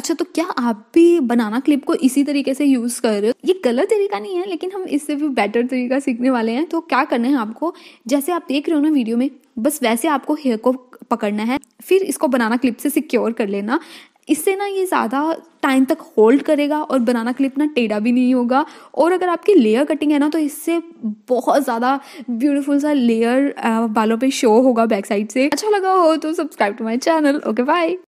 अच्छा तो क्या आप भी बनाना क्लिप को इसी तरीके से यूज कर रहे हो ये गलत तरीका नहीं है लेकिन हम इससे भी बेटर तरीका सीखने वाले हैं तो क्या करना है आपको जैसे आप देख रहे हो ना वीडियो में बस वैसे आपको हेयर को पकड़ना है फिर इसको बनाना क्लिप से सिक्योर कर लेना इससे ना ये ज़्यादा टाइम तक होल्ड करेगा और बनाना क्लिप ना टेढ़ा भी नहीं होगा और अगर आपकी लेयर कटिंग है ना तो इससे बहुत ज़्यादा ब्यूटीफुल सा लेयर बालों पे शो होगा बैक साइड से अच्छा लगा हो तो subscribe to my channel okay bye